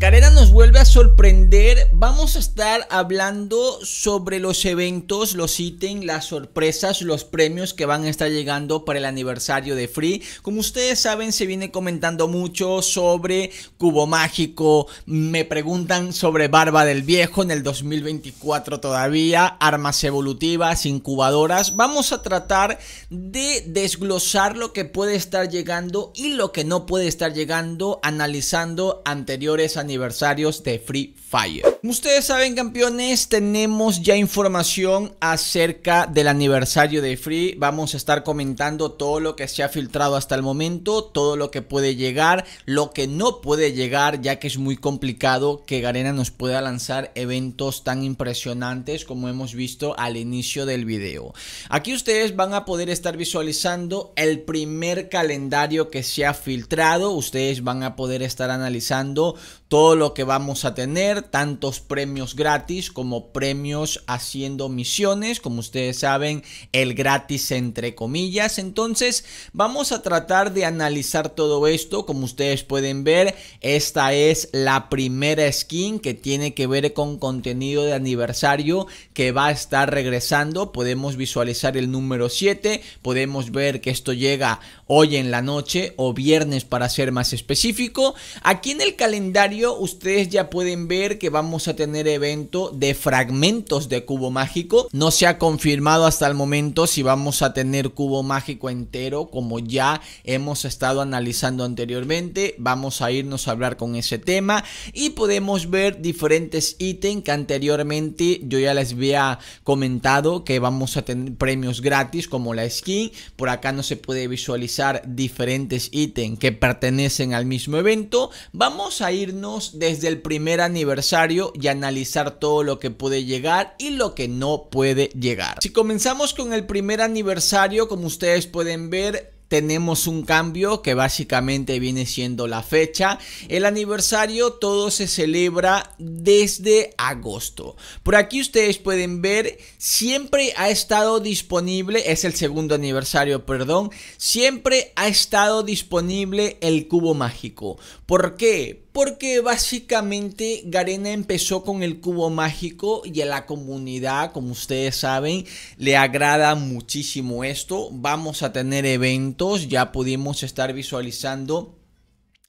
Garena vuelve a sorprender. Vamos a estar hablando sobre los eventos, los ítems, las sorpresas, los premios que van a estar llegando para el aniversario de Free. Como ustedes saben, se viene comentando mucho sobre Cubo Mágico. Me preguntan sobre Barba del Viejo en el 2024 todavía. Armas evolutivas, incubadoras. Vamos a tratar de desglosar lo que puede estar llegando y lo que no puede estar llegando analizando anteriores aniversarios de Free Fire. ustedes saben, campeones, tenemos ya información acerca del aniversario de Free. Vamos a estar comentando todo lo que se ha filtrado hasta el momento, todo lo que puede llegar, lo que no puede llegar, ya que es muy complicado que Garena nos pueda lanzar eventos tan impresionantes como hemos visto al inicio del video. Aquí ustedes van a poder estar visualizando el primer calendario que se ha filtrado. Ustedes van a poder estar analizando todo lo que vamos a tener tantos premios gratis como premios haciendo misiones, como ustedes saben, el gratis entre comillas. Entonces vamos a tratar de analizar todo esto, como ustedes pueden ver, esta es la primera skin que tiene que ver con contenido de aniversario que va a estar regresando, podemos visualizar el número 7, podemos ver que esto llega hoy en la noche o viernes para ser más específico. Aquí en el calendario ustedes ya pueden ver que vamos a tener evento de fragmentos de cubo mágico. No se ha confirmado hasta el momento si vamos a tener cubo mágico entero, como ya hemos estado analizando anteriormente. Vamos a irnos a hablar con ese tema y podemos ver diferentes ítems que anteriormente yo ya les había comentado que vamos a tener premios gratis como la skin. Por acá no se puede visualizar diferentes ítems que pertenecen al mismo evento. Vamos a irnos desde primer aniversario y analizar todo lo que puede llegar y lo que no puede llegar. Si comenzamos con el primer aniversario, como ustedes pueden ver, tenemos un cambio que básicamente viene siendo la fecha. El aniversario todo se celebra desde agosto. Por aquí ustedes pueden ver, siempre ha estado disponible, es el segundo aniversario, perdón, siempre ha estado disponible el cubo mágico. ¿Por qué? Porque básicamente Garena empezó con el cubo mágico y a la comunidad, como ustedes saben, le agrada muchísimo esto. Vamos a tener eventos, ya pudimos estar visualizando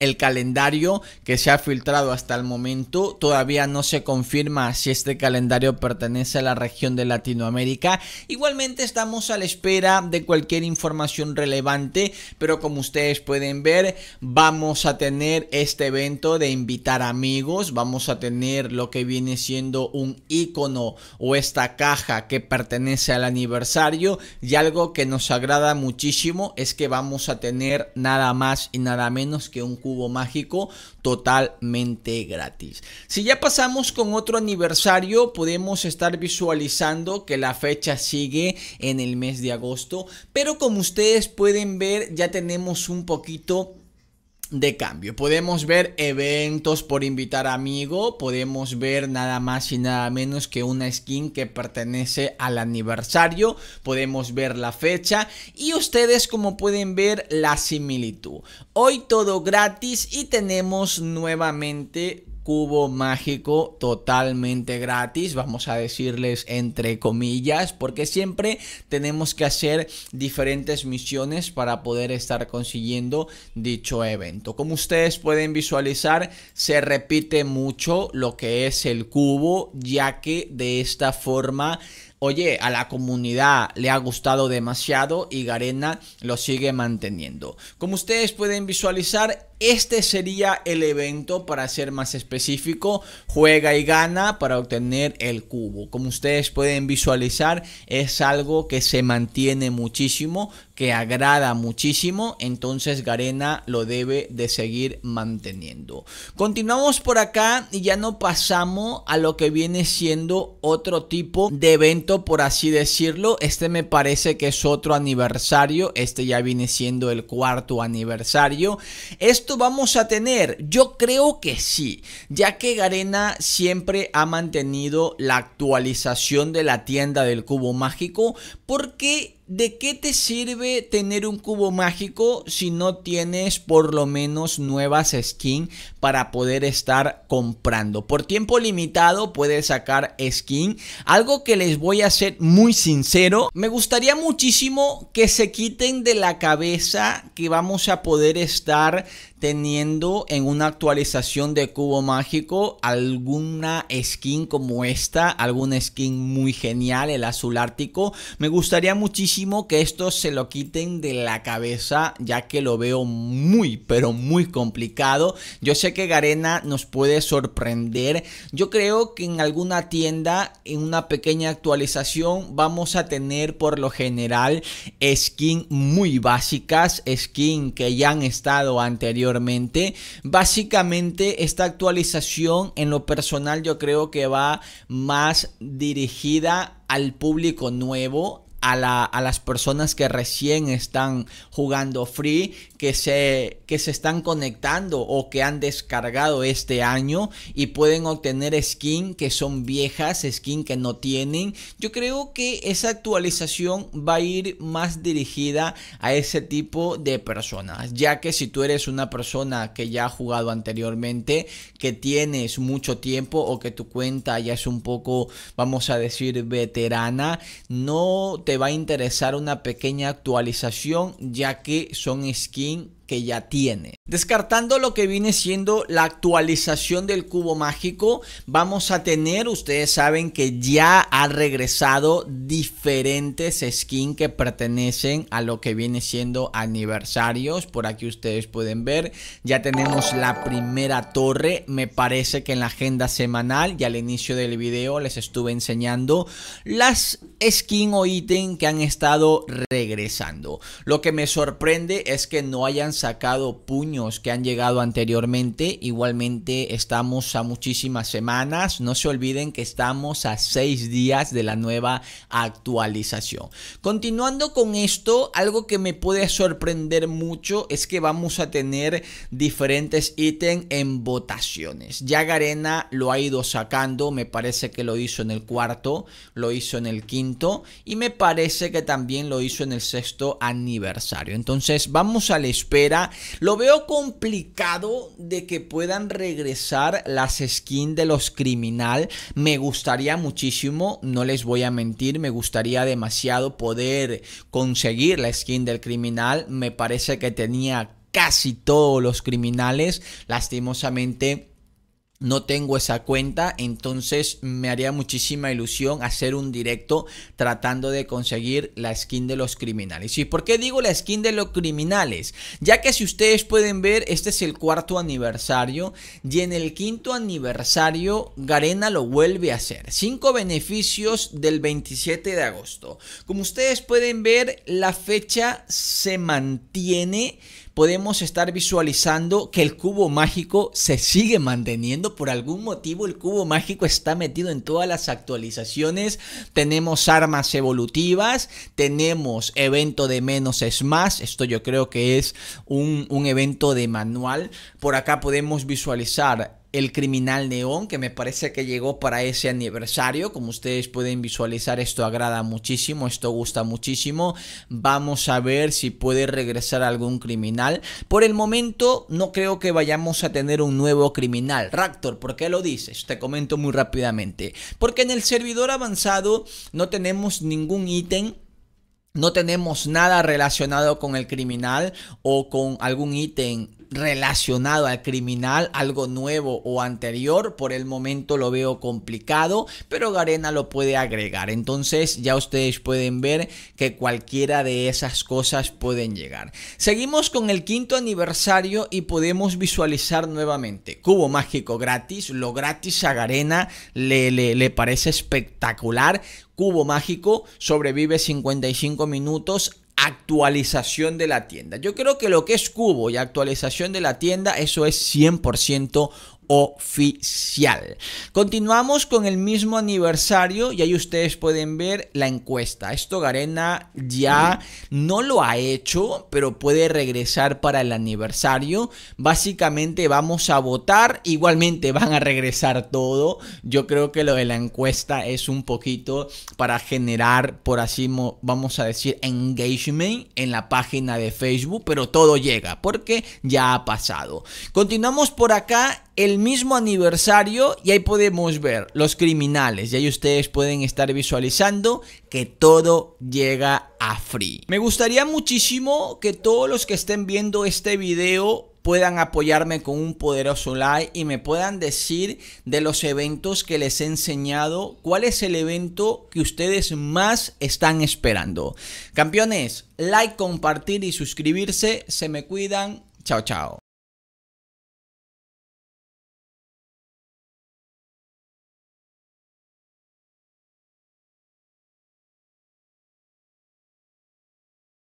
el calendario que se ha filtrado hasta el momento. Todavía no se confirma si este calendario pertenece a la región de Latinoamérica. Igualmente estamos a la espera de cualquier información relevante, pero como ustedes pueden ver, vamos a tener este evento de invitar amigos, vamos a tener lo que viene siendo un icono o esta caja que pertenece al aniversario y algo que nos agrada muchísimo es que vamos a tener nada más y nada menos que un mágico totalmente gratis. Si ya pasamos con otro aniversario, podemos estar visualizando que la fecha sigue en el mes de agosto, pero como ustedes pueden ver, ya tenemos un poquito de cambio. Podemos ver eventos por invitar amigo, podemos ver nada más y nada menos que una skin que pertenece al aniversario, podemos ver la fecha y ustedes como pueden ver la similitud. Hoy todo gratis y tenemos nuevamente cubo mágico totalmente gratis, vamos a decirles entre comillas, porque siempre tenemos que hacer diferentes misiones para poder estar consiguiendo dicho evento. Como ustedes pueden visualizar, se repite mucho lo que es el cubo, ya que de esta forma oye, a la comunidad le ha gustado demasiado y Garena lo sigue manteniendo. Como ustedes pueden visualizar, este sería el evento para ser más específico, juega y gana para obtener el cubo. Como ustedes pueden visualizar, es algo que se mantiene muchísimo, que agrada muchísimo, entonces Garena lo debe de seguir manteniendo. Continuamos por acá y ya no pasamos a lo que viene siendo otro tipo de evento, por así decirlo. Este me parece que es otro aniversario, este ya viene siendo el cuarto aniversario. Esto vamos a tener, yo creo que sí, ya que Garena siempre ha mantenido la actualización de la tienda del cubo mágico porque ¿De qué te sirve tener un cubo mágico si no tienes por lo menos nuevas skins para poder estar comprando? Por tiempo limitado puedes sacar skin. Algo que les voy a ser muy sincero, me gustaría muchísimo que se quiten de la cabeza que vamos a poder estar teniendo en una actualización de Cubo Mágico alguna skin como esta, alguna skin muy genial, el azul ártico. Me gustaría muchísimo que esto se lo quiten de la cabeza, ya que lo veo muy, pero muy complicado. Yo sé que Garena nos puede sorprender. Yo creo que en alguna tienda, en una pequeña actualización, vamos a tener por lo general skin muy básicas, skin que ya han estado anteriormente Básicamente esta actualización en lo personal yo creo que va más dirigida al público nuevo, a, las personas que recién están jugando free, que se, que se están conectando o que han descargado este año y pueden obtener skin que son viejas, skin que no tienen. Yo creo que esa actualización va a ir más dirigida a ese tipo de personas, ya que si tú eres una persona que ya ha jugado anteriormente, que tienes mucho tiempo o que tu cuenta ya es un poco, vamos a decir, veterana, no te te va a interesar una pequeña actualización ya que son skin ya tiene. Descartando lo que viene siendo la actualización del cubo mágico, vamos a tener, ustedes saben que ya ha regresado diferentes skins que pertenecen a lo que viene siendo aniversarios. Por aquí ustedes pueden ver, ya tenemos la primera torre, me parece que en la agenda semanal y al inicio del video les estuve enseñando las skins o ítem que han estado regresando. Lo que me sorprende es que no hayan sacado puños que han llegado anteriormente. Igualmente estamos a muchísimas semanas. No se olviden que estamos a seis días de la nueva actualización. Continuando con esto, algo que me puede sorprender mucho es que vamos a tener diferentes ítems en votaciones. Ya Garena lo ha ido sacando, me parece que lo hizo en el cuarto, lo hizo en el quinto y me parece que también lo hizo en el sexto aniversario. Entonces vamos a la espera lo veo complicado de que puedan regresar las skins de los criminal. Me gustaría muchísimo, no les voy a mentir, me gustaría demasiado poder conseguir la skin del criminal. Me parece que tenía casi todos los criminales. Lastimosamente no tengo esa cuenta, entonces me haría muchísima ilusión hacer un directo tratando de conseguir la skin de los criminales. ¿Y por qué digo la skin de los criminales? Ya que si ustedes pueden ver, este es el cuarto aniversario y en el quinto aniversario Garena lo vuelve a hacer. Cinco beneficios del 27 de agosto. Como ustedes pueden ver, la fecha se mantiene podemos estar visualizando que el cubo mágico se sigue manteniendo. Por algún motivo el cubo mágico está metido en todas las actualizaciones. Tenemos armas evolutivas, tenemos evento de menos es más. Esto yo creo que es un, evento de manual. Por acá podemos visualizar el Criminal Neón, que me parece que llegó para ese aniversario. Como ustedes pueden visualizar, esto agrada muchísimo, esto gusta muchísimo. Vamos a ver si puede regresar algún criminal. Por el momento, no creo que vayamos a tener un nuevo criminal. Raptor, ¿por qué lo dices? Te comento muy rápidamente. Porque en el servidor avanzado no tenemos ningún ítem no tenemos nada relacionado con el criminal o con algún ítem relacionado al criminal, algo nuevo o anterior, por el momento lo veo complicado, pero Garena lo puede agregar. Entonces ya ustedes pueden ver que cualquiera de esas cosas pueden llegar. Seguimos con el quinto aniversario y podemos visualizar nuevamente. Cubo mágico gratis, lo gratis a Garena le, le, le parece espectacular. Cubo Mágico sobrevive 55 minutos actualización de la tienda. Yo creo que lo que es cubo y actualización de la tienda, eso es 100% oficial. Continuamos con el mismo aniversario y ahí ustedes pueden ver la encuesta. Esto Garena ya no lo ha hecho, pero puede regresar para el aniversario. Básicamente vamos a votar, igualmente van a regresar todo. Yo creo que lo de la encuesta es un poquito para generar, por así vamos a decir, engagement en la página de Facebook, pero todo llega porque ya ha pasado. Continuamos por acá el mismo aniversario y ahí podemos ver los criminales y ahí ustedes pueden estar visualizando que todo llega a free. Me gustaría muchísimo que todos los que estén viendo este video puedan apoyarme con un poderoso like y me puedan decir de los eventos que les he enseñado, cuál es el evento que ustedes más están esperando. Campeones, like, compartir y suscribirse, se me cuidan, chao chao.